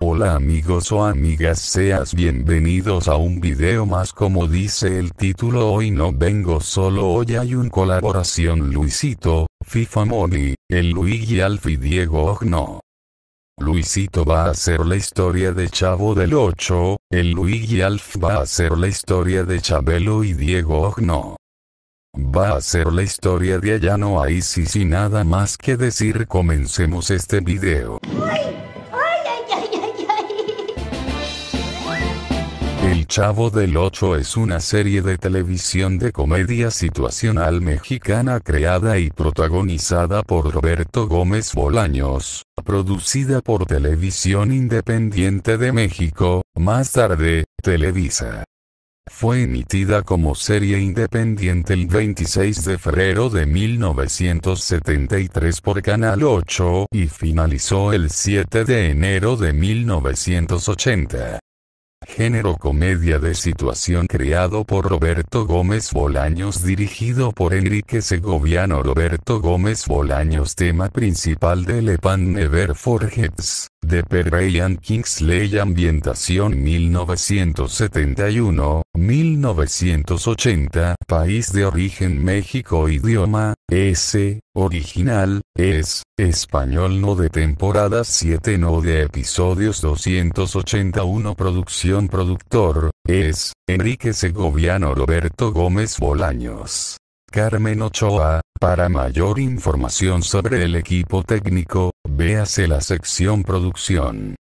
Hola amigos o amigas seas bienvenidos a un video más como dice el título hoy no vengo solo hoy hay un colaboración Luisito, FIFA Money, el Luigi y Diego Ogno. Luisito va a hacer la historia de Chavo del 8, el Luigi Alf va a hacer la historia de Chabelo y Diego Ogno va a ser la historia de Ayano ahí sí sin nada más que decir comencemos este video. El Chavo del Ocho es una serie de televisión de comedia situacional mexicana creada y protagonizada por Roberto Gómez Bolaños, producida por Televisión Independiente de México, más tarde, Televisa. Fue emitida como serie independiente el 26 de febrero de 1973 por Canal 8 y finalizó el 7 de enero de 1980. Género comedia de situación creado por Roberto Gómez Bolaños dirigido por Enrique Segoviano Roberto Gómez Bolaños tema principal de Le Pan Never Forgets de Perreyan and Kingsley Ambientación 1971, 1980 País de origen México Idioma, S, original, es, español no de temporada 7 no de episodios 281 Producción productor, es, Enrique Segoviano Roberto Gómez Bolaños Carmen Ochoa. Para mayor información sobre el equipo técnico, véase la sección producción.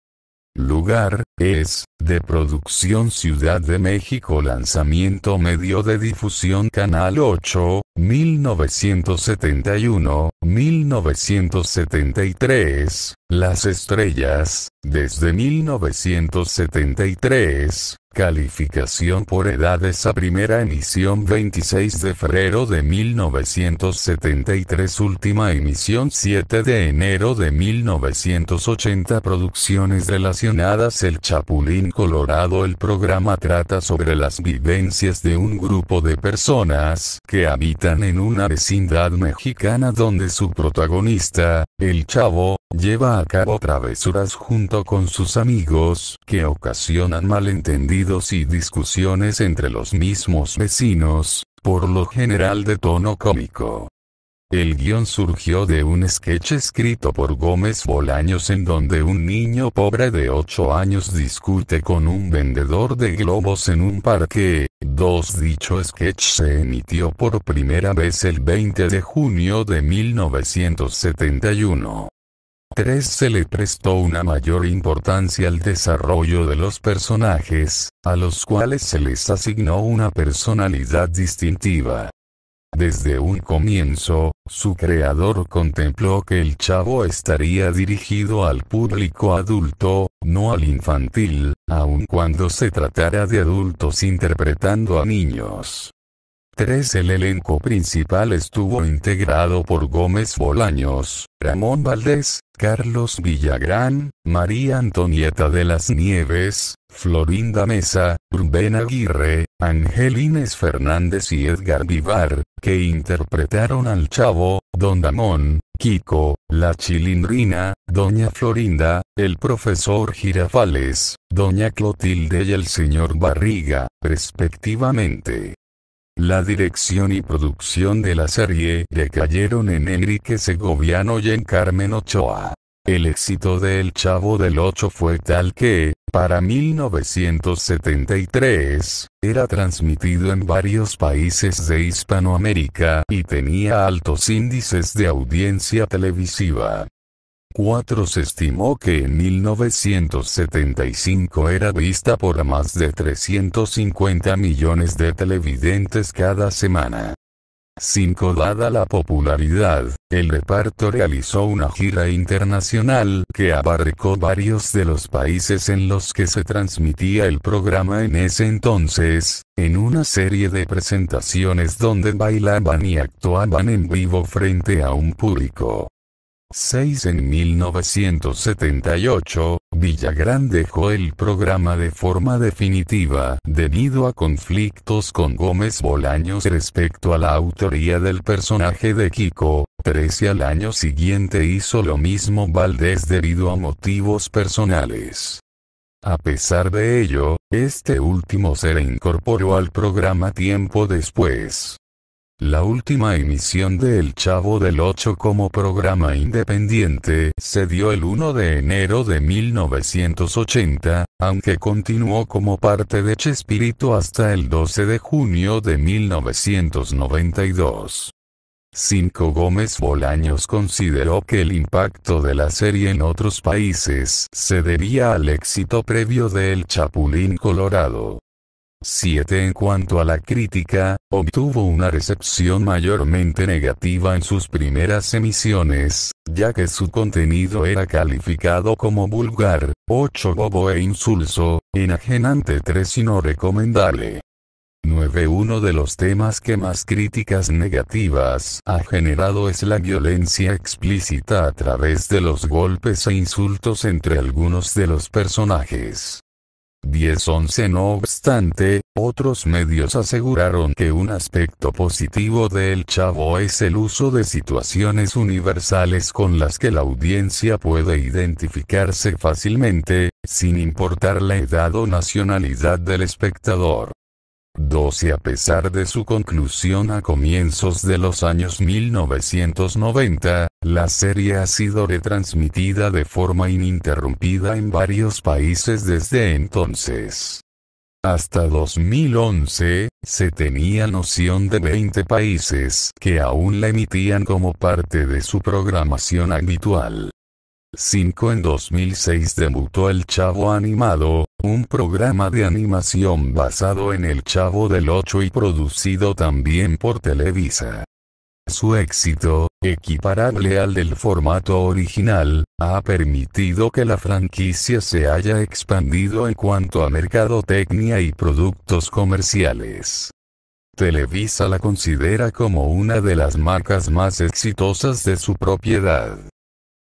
Lugar, es, de producción Ciudad de México lanzamiento medio de difusión Canal 8, 1971, 1973, Las Estrellas, desde 1973, calificación por edades a primera emisión 26 de febrero de 1973 última emisión 7 de enero de 1980 producciones relacionadas El Chapulín Colorado el programa trata sobre las vivencias de un grupo de personas que habitan en una vecindad mexicana donde su protagonista, el chavo, lleva a cabo travesuras junto con sus amigos que ocasionan malentendidos y discusiones entre los mismos vecinos, por lo general de tono cómico. El guión surgió de un sketch escrito por Gómez Bolaños en donde un niño pobre de 8 años discute con un vendedor de globos en un parque. Dos dicho sketch se emitió por primera vez el 20 de junio de 1971. 3. Se le prestó una mayor importancia al desarrollo de los personajes, a los cuales se les asignó una personalidad distintiva. Desde un comienzo, su creador contempló que el chavo estaría dirigido al público adulto, no al infantil, aun cuando se tratara de adultos interpretando a niños. 3. El elenco principal estuvo integrado por Gómez Bolaños, Ramón Valdés, Carlos Villagrán, María Antonieta de las Nieves, Florinda Mesa, Rubén Aguirre, Angelines Fernández y Edgar Vivar, que interpretaron al Chavo, Don Damón, Kiko, La Chilindrina, Doña Florinda, el profesor Girafales, Doña Clotilde y el señor Barriga, respectivamente. La dirección y producción de la serie decayeron en Enrique Segoviano y en Carmen Ochoa. El éxito de El Chavo del Ocho fue tal que, para 1973, era transmitido en varios países de Hispanoamérica y tenía altos índices de audiencia televisiva. Cuatro Se estimó que en 1975 era vista por más de 350 millones de televidentes cada semana. 5. Dada la popularidad, el reparto realizó una gira internacional que abarcó varios de los países en los que se transmitía el programa en ese entonces, en una serie de presentaciones donde bailaban y actuaban en vivo frente a un público. 6. En 1978, Villagrán dejó el programa de forma definitiva debido a conflictos con Gómez Bolaños respecto a la autoría del personaje de Kiko, 13 al año siguiente hizo lo mismo Valdés debido a motivos personales. A pesar de ello, este último se reincorporó al programa tiempo después. La última emisión de El Chavo del 8 como programa independiente se dio el 1 de enero de 1980, aunque continuó como parte de Chespirito hasta el 12 de junio de 1992. Cinco Gómez Bolaños consideró que el impacto de la serie en otros países se debía al éxito previo de El Chapulín Colorado. 7. En cuanto a la crítica, obtuvo una recepción mayormente negativa en sus primeras emisiones, ya que su contenido era calificado como vulgar, 8. Bobo e insulso, enajenante 3 y no recomendable. 9. Uno de los temas que más críticas negativas ha generado es la violencia explícita a través de los golpes e insultos entre algunos de los personajes. 10-11 No obstante, otros medios aseguraron que un aspecto positivo del Chavo es el uso de situaciones universales con las que la audiencia puede identificarse fácilmente, sin importar la edad o nacionalidad del espectador. 12 a pesar de su conclusión a comienzos de los años 1990, la serie ha sido retransmitida de forma ininterrumpida en varios países desde entonces. Hasta 2011, se tenía noción de 20 países que aún la emitían como parte de su programación habitual. 5 En 2006 debutó El Chavo Animado, un programa de animación basado en El Chavo del Ocho y producido también por Televisa. Su éxito, equiparable al del formato original, ha permitido que la franquicia se haya expandido en cuanto a mercadotecnia y productos comerciales. Televisa la considera como una de las marcas más exitosas de su propiedad.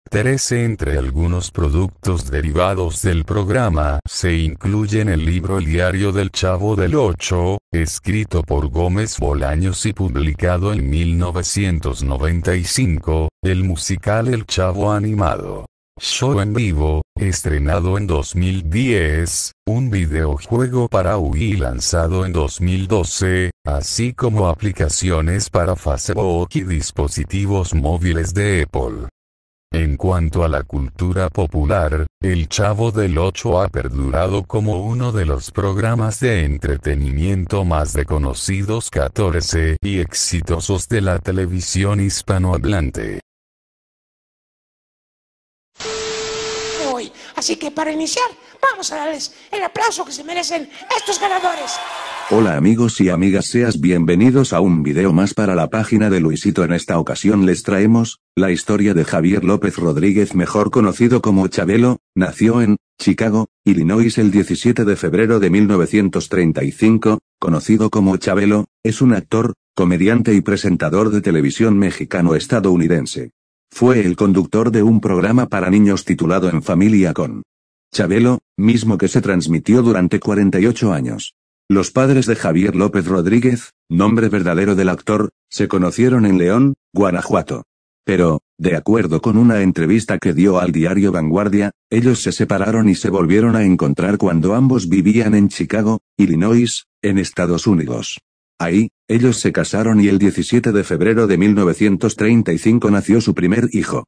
13 Entre algunos productos derivados del programa se incluyen el libro El Diario del Chavo del 8, escrito por Gómez Bolaños y publicado en 1995, el musical El Chavo Animado. Show en vivo, estrenado en 2010, un videojuego para Wii lanzado en 2012, así como aplicaciones para Facebook y dispositivos móviles de Apple. En cuanto a la cultura popular, El Chavo del Ocho ha perdurado como uno de los programas de entretenimiento más reconocidos 14 y exitosos de la televisión hispanohablante. así que para iniciar, vamos a darles el aplauso que se merecen estos ganadores. Hola amigos y amigas seas bienvenidos a un video más para la página de Luisito en esta ocasión les traemos, la historia de Javier López Rodríguez mejor conocido como Chabelo, nació en, Chicago, Illinois el 17 de febrero de 1935, conocido como Chabelo, es un actor, comediante y presentador de televisión mexicano-estadounidense. Fue el conductor de un programa para niños titulado En Familia con Chabelo, mismo que se transmitió durante 48 años. Los padres de Javier López Rodríguez, nombre verdadero del actor, se conocieron en León, Guanajuato. Pero, de acuerdo con una entrevista que dio al diario Vanguardia, ellos se separaron y se volvieron a encontrar cuando ambos vivían en Chicago, Illinois, en Estados Unidos. Ahí, ellos se casaron y el 17 de febrero de 1935 nació su primer hijo.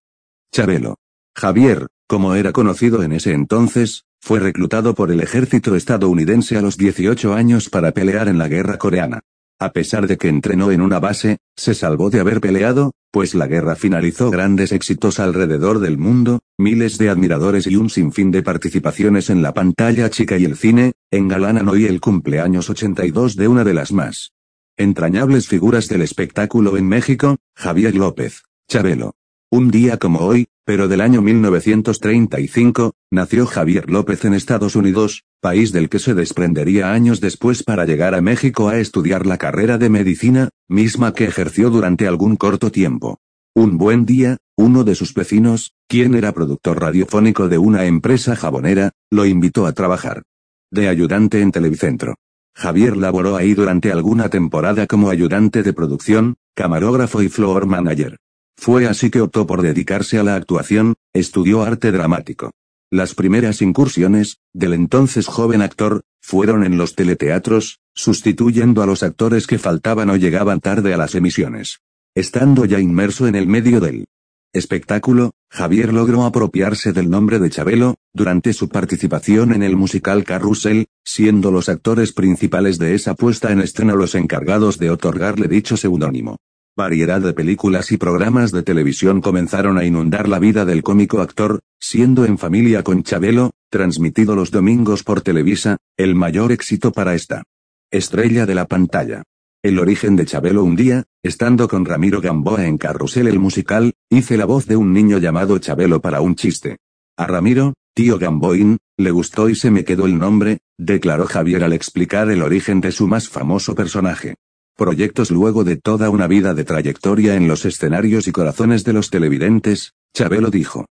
Chabelo. Javier, como era conocido en ese entonces, fue reclutado por el ejército estadounidense a los 18 años para pelear en la guerra coreana. A pesar de que entrenó en una base, se salvó de haber peleado, pues la guerra finalizó grandes éxitos alrededor del mundo, miles de admiradores y un sinfín de participaciones en la pantalla chica y el cine, engalanan hoy el cumpleaños 82 de una de las más entrañables figuras del espectáculo en México, Javier López, Chabelo. Un día como hoy, pero del año 1935, nació Javier López en Estados Unidos, país del que se desprendería años después para llegar a México a estudiar la carrera de medicina, misma que ejerció durante algún corto tiempo. Un buen día, uno de sus vecinos, quien era productor radiofónico de una empresa jabonera, lo invitó a trabajar. De ayudante en Televicentro. Javier laboró ahí durante alguna temporada como ayudante de producción, camarógrafo y floor manager. Fue así que optó por dedicarse a la actuación, estudió arte dramático. Las primeras incursiones, del entonces joven actor, fueron en los teleteatros, sustituyendo a los actores que faltaban o llegaban tarde a las emisiones. Estando ya inmerso en el medio del espectáculo, Javier logró apropiarse del nombre de Chabelo, durante su participación en el musical Carrusel, siendo los actores principales de esa puesta en escena los encargados de otorgarle dicho seudónimo. Variedad de películas y programas de televisión comenzaron a inundar la vida del cómico actor, siendo En Familia con Chabelo, transmitido los domingos por Televisa, el mayor éxito para esta estrella de la pantalla. El origen de Chabelo un día, estando con Ramiro Gamboa en Carrusel el musical, hice la voz de un niño llamado Chabelo para un chiste. A Ramiro, tío Gamboín, le gustó y se me quedó el nombre, declaró Javier al explicar el origen de su más famoso personaje proyectos luego de toda una vida de trayectoria en los escenarios y corazones de los televidentes, Chabelo dijo.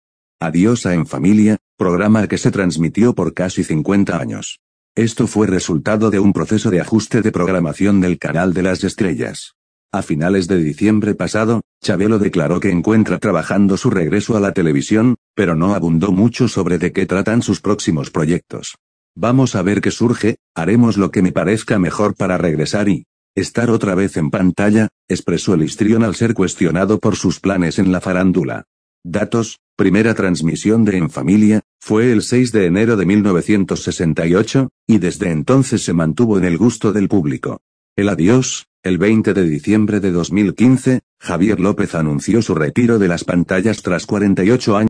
Adiós a En Familia, programa que se transmitió por casi 50 años. Esto fue resultado de un proceso de ajuste de programación del canal de las estrellas. A finales de diciembre pasado, Chabelo declaró que encuentra trabajando su regreso a la televisión, pero no abundó mucho sobre de qué tratan sus próximos proyectos. Vamos a ver qué surge, haremos lo que me parezca mejor para regresar y, Estar otra vez en pantalla, expresó el histrión al ser cuestionado por sus planes en la farándula. Datos, primera transmisión de En Familia, fue el 6 de enero de 1968, y desde entonces se mantuvo en el gusto del público. El adiós, el 20 de diciembre de 2015, Javier López anunció su retiro de las pantallas tras 48 años.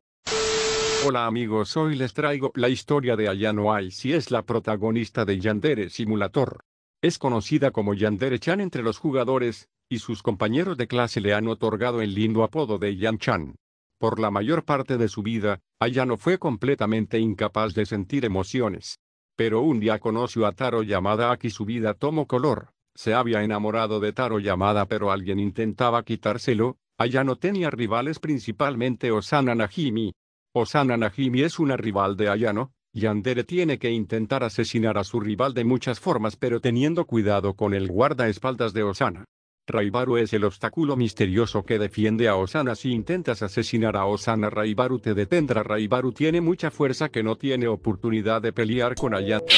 Hola amigos, hoy les traigo la historia de Ayano Ai, si es la protagonista de Yandere Simulator. Es conocida como Yandere-chan entre los jugadores, y sus compañeros de clase le han otorgado el lindo apodo de Yan-chan. Por la mayor parte de su vida, Ayano fue completamente incapaz de sentir emociones. Pero un día conoció a Taro llamada aquí su vida tomó color. Se había enamorado de Taro llamada pero alguien intentaba quitárselo, Ayano tenía rivales principalmente Osana Najimi. Osana Najimi es una rival de Ayano, Yandere tiene que intentar asesinar a su rival de muchas formas pero teniendo cuidado con el guardaespaldas de Osana. Raibaru es el obstáculo misterioso que defiende a Osana si intentas asesinar a Osana Raibaru te detendrá Raibaru tiene mucha fuerza que no tiene oportunidad de pelear con Ayandere.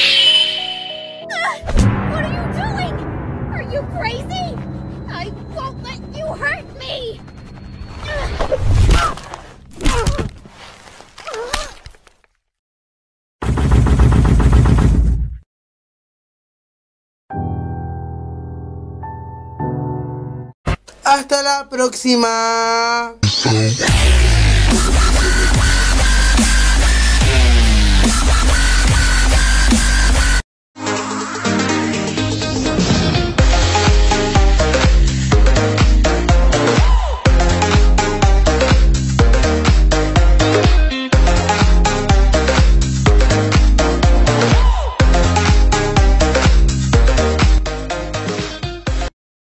Ah, Hasta la próxima.